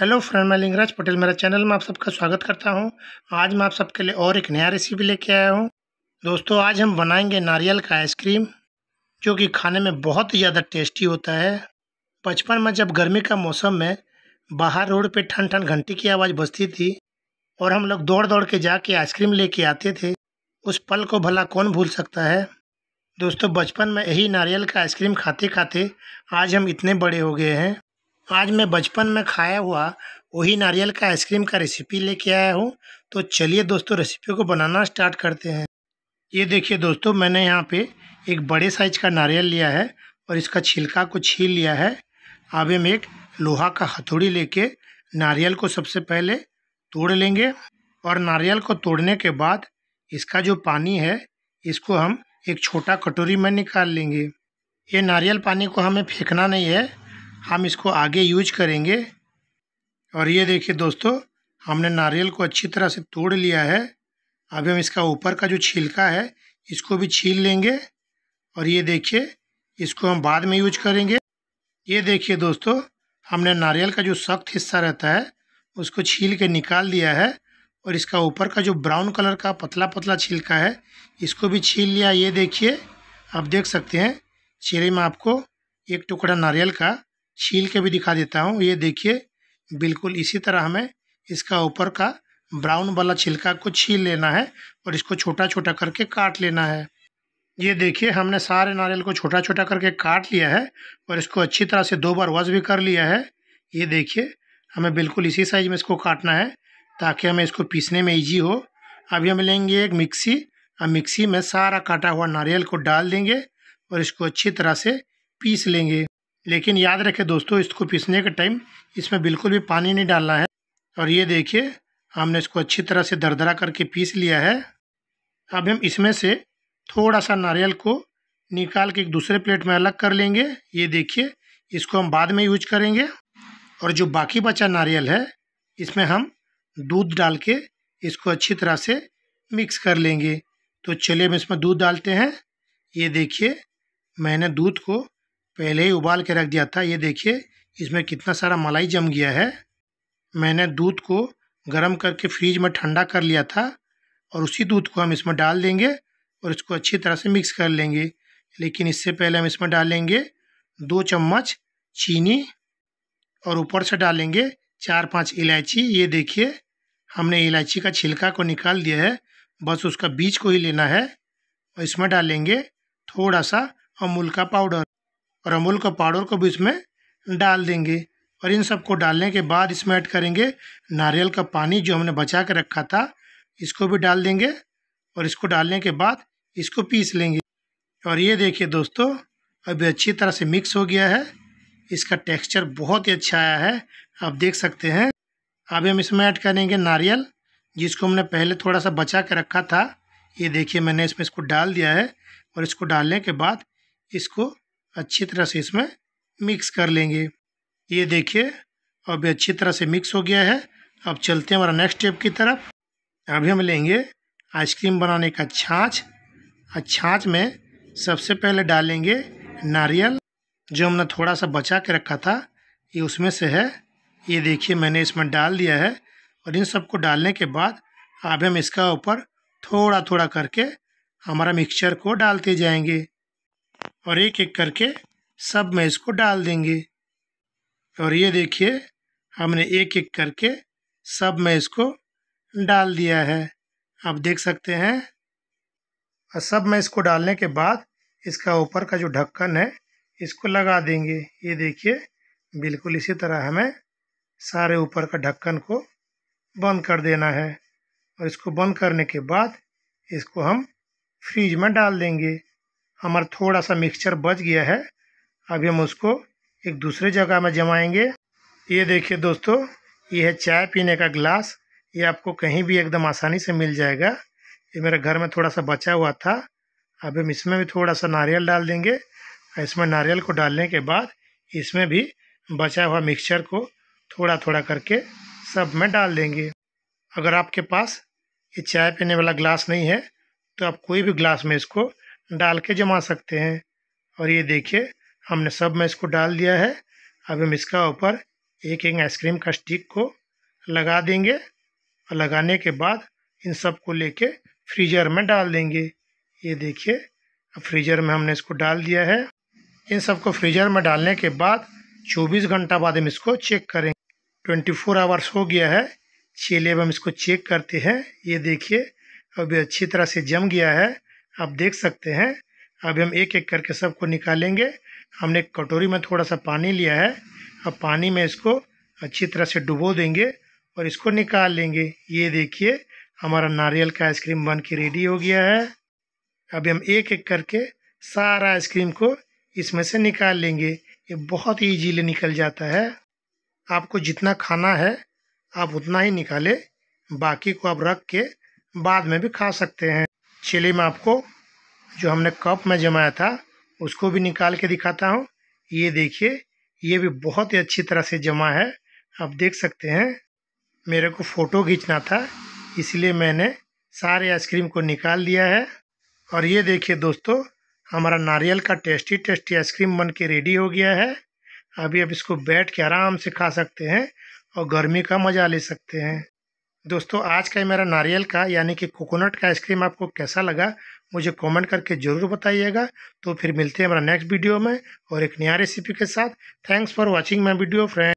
hello friend मैं लिंगराज पटेल मेरा channel में आप सबका स्वागत करता हूं आज मैं आप सबके लिए और एक नया रेसिपी लेके आया हूं दोस्तों आज हम बनाएंगे नारियल का आइसक्रीम जो कि खाने में बहुत ही ज़्यादा टेस्टी होता है बचपन में जब गर्मी का मौसम में बाहर रोड पे ठंड ठंड घंटी की आवाज़ बजती थी और हम लोग दौड़ दौड़ के जाके आइसक्रीम ले आते थे उस पल को भला कौन भूल सकता है दोस्तों बचपन में यही नारियल का आइसक्रीम खाते खाते आज हम इतने बड़े हो गए हैं आज मैं बचपन में खाया हुआ वही नारियल का आइसक्रीम का रेसिपी लेके आया हूँ तो चलिए दोस्तों रेसिपी को बनाना स्टार्ट करते हैं ये देखिए दोस्तों मैंने यहाँ पे एक बड़े साइज का नारियल लिया है और इसका छिलका को छील लिया है अब हम एक लोहा का हथौड़ी लेके नारियल को सबसे पहले तोड़ लेंगे और नारियल को तोड़ने के बाद इसका जो पानी है इसको हम एक छोटा कटोरी में निकाल लेंगे ये नारियल पानी को हमें फेंकना नहीं है हम इसको आगे यूज करेंगे और ये देखिए दोस्तों हमने नारियल को अच्छी तरह से तोड़ लिया है अभी हम इसका ऊपर का जो छिलका है इसको भी छील लेंगे और ये देखिए इसको हम बाद में यूज करेंगे ये देखिए दोस्तों हमने नारियल का जो सख्त हिस्सा रहता है उसको छील के निकाल दिया है और इसका ऊपर का जो ब्राउन कलर का पतला पतला छिलका है इसको भी छील लिया ये देखिए आप देख सकते हैं चेहरे में आपको एक टुकड़ा नारियल का छील के भी दिखा देता हूँ ये देखिए बिल्कुल इसी तरह हमें इसका ऊपर का ब्राउन वाला छिलका को छील लेना है और इसको छोटा छोटा करके काट लेना है ये देखिए हमने सारे नारियल को छोटा छोटा करके काट लिया है और इसको अच्छी तरह से दो बार वॉश भी कर लिया है ये देखिए हमें बिल्कुल इसी साइज़ में इसको काटना है ताकि हमें इसको पीसने में ईजी हो अभी हम लेंगे एक मिक्सी और मिक्सी में सारा काटा हुआ नारियल को डाल देंगे और इसको अच्छी तरह से पीस लेंगे लेकिन याद रखें दोस्तों इसको पीसने के टाइम इसमें बिल्कुल भी पानी नहीं डालना है और ये देखिए हमने इसको अच्छी तरह से दरदरा करके पीस लिया है अब हम इसमें से थोड़ा सा नारियल को निकाल के एक दूसरे प्लेट में अलग कर लेंगे ये देखिए इसको हम बाद में यूज करेंगे और जो बाकी बचा नारियल है इसमें हम दूध डाल के इसको अच्छी तरह से मिक्स कर लेंगे तो चलिए हम इसमें दूध डालते हैं ये देखिए मैंने दूध को पहले ही उबाल के रख दिया था ये देखिए इसमें कितना सारा मलाई जम गया है मैंने दूध को गर्म करके फ्रिज में ठंडा कर लिया था और उसी दूध को हम इसमें डाल देंगे और इसको अच्छी तरह से मिक्स कर लेंगे लेकिन इससे पहले हम इसमें डालेंगे दो चम्मच चीनी और ऊपर से डालेंगे चार पांच इलायची ये देखिए हमने इलायची का छिलका को निकाल दिया है बस उसका बीज को ही लेना है और इसमें डालेंगे थोड़ा सा अमूल का पाउडर और अमूल का पाउडर को भी इसमें डाल देंगे और इन सबको डालने के बाद इसमें ऐड करेंगे नारियल का पानी जो हमने बचा के रखा था इसको भी डाल देंगे और इसको डालने के बाद इसको पीस लेंगे और ये देखिए दोस्तों अभी अच्छी तरह से मिक्स हो गया है इसका टेक्सचर बहुत ही अच्छा आया है आप देख सकते हैं अभी हम इसमें ऐड करेंगे नारियल जिसको हमने पहले थोड़ा सा बचा के रखा था ये देखिए मैंने इसमें इसको डाल दिया है और इसको डालने के बाद इसको अच्छी तरह से इसमें मिक्स कर लेंगे ये देखिए अब अच्छी तरह से मिक्स हो गया है अब चलते हैं हमारा नेक्स्ट स्टेप की तरफ अभी हम लेंगे आइसक्रीम बनाने का छाछ और छाछ में सबसे पहले डालेंगे नारियल जो हमने थोड़ा सा बचा के रखा था ये उसमें से है ये देखिए मैंने इसमें डाल दिया है और इन सबको डालने के बाद अब हम इसका ऊपर थोड़ा थोड़ा करके हमारा मिक्सचर को डालते जाएंगे और एक एक करके सब में इसको डाल देंगे और ये देखिए हमने एक एक करके सब में इसको डाल दिया है आप देख सकते हैं और सब में इसको डालने के बाद इसका ऊपर का जो ढक्कन है इसको लगा देंगे ये देखिए बिल्कुल इसी तरह हमें सारे ऊपर का ढक्कन को बंद कर देना है और इसको बंद करने के बाद इसको हम फ्रिज में डाल देंगे हमारा थोड़ा सा मिक्सचर बच गया है अभी हम उसको एक दूसरे जगह में जमाएंगे ये देखिए दोस्तों ये है चाय पीने का ग्लास ये आपको कहीं भी एकदम आसानी से मिल जाएगा ये मेरे घर में थोड़ा सा बचा हुआ था अब हम इसमें भी थोड़ा सा नारियल डाल देंगे इसमें नारियल को डालने के बाद इसमें भी बचा हुआ मिक्सचर को थोड़ा थोड़ा करके सब में डाल देंगे अगर आपके पास ये चाय पीने वाला ग्लास नहीं है तो आप कोई भी ग्लास में इसको डाल के जमा सकते हैं और ये देखिए हमने सब में इसको डाल दिया है अब हम इसका ऊपर एक एक आइसक्रीम का स्टिक को लगा देंगे और लगाने के बाद इन सब को लेके फ्रीजर में डाल देंगे ये देखिए अब फ्रीजर में हमने इसको डाल दिया है इन सबको फ्रीजर में डालने के बाद 24 घंटा बाद हम इसको चेक करेंगे 24 फोर आवर्स हो गया है चलिए अब हम इसको चेक करते हैं ये देखिए अभी अच्छी तरह से जम गया है आप देख सकते हैं अभी हम एक एक करके सबको निकालेंगे हमने कटोरी में थोड़ा सा पानी लिया है अब पानी में इसको अच्छी तरह से डुबो देंगे और इसको निकाल लेंगे ये देखिए हमारा नारियल का आइसक्रीम बन के रेडी हो गया है अभी हम एक एक करके सारा आइसक्रीम को इसमें से निकाल लेंगे ये बहुत ही ईजीली निकल जाता है आपको जितना खाना है आप उतना ही निकालें बाकी को आप रख के बाद में भी खा सकते हैं चलिए मैं आपको जो हमने कप में जमाया था उसको भी निकाल के दिखाता हूँ ये देखिए ये भी बहुत ही अच्छी तरह से जमा है आप देख सकते हैं मेरे को फ़ोटो खींचना था इसलिए मैंने सारे आइसक्रीम को निकाल दिया है और ये देखिए दोस्तों हमारा नारियल का टेस्टी टेस्टी आइसक्रीम बन के रेडी हो गया है अभी आप इसको बैठ के आराम से खा सकते हैं और गर्मी का मज़ा ले सकते हैं दोस्तों आज का मेरा नारियल का यानी कि कोकोनट का आइसक्रीम आपको कैसा लगा मुझे कमेंट करके ज़रूर बताइएगा तो फिर मिलते हैं हमारा नेक्स्ट वीडियो में और एक नया रेसिपी के साथ thanks for watching my video friend